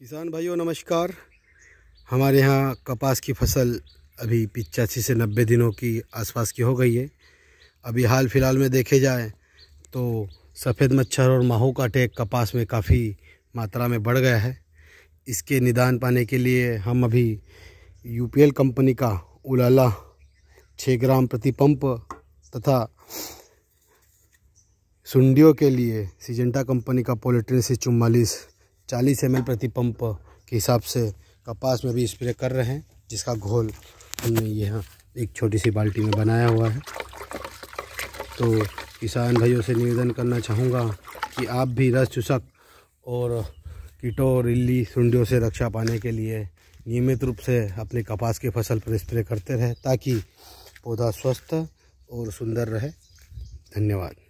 किसान भाइयों नमस्कार हमारे यहाँ कपास की फसल अभी पिचासी से नब्बे दिनों की आसपास की हो गई है अभी हाल फिलहाल में देखे जाए तो सफ़ेद मच्छर और माहू का अटैक कपास में काफ़ी मात्रा में बढ़ गया है इसके निदान पाने के लिए हम अभी यूपीएल कंपनी का उलाला छः ग्राम प्रति पंप तथा सुंडियों के लिए सिजेंटा कंपनी का पोलिट्रीन से चुम्बालीस चालीस एम प्रति पंप के हिसाब से कपास में भी स्प्रे कर रहे हैं जिसका घोल हमने यहाँ एक छोटी सी बाल्टी में बनाया हुआ है तो किसान भाइयों से निवेदन करना चाहूँगा कि आप भी रस चूसक और कीटों रिल्ली सुंडियों से रक्षा पाने के लिए नियमित रूप से अपने कपास की फसल पर स्प्रे करते रहें ताकि पौधा स्वस्थ और सुंदर रहे धन्यवाद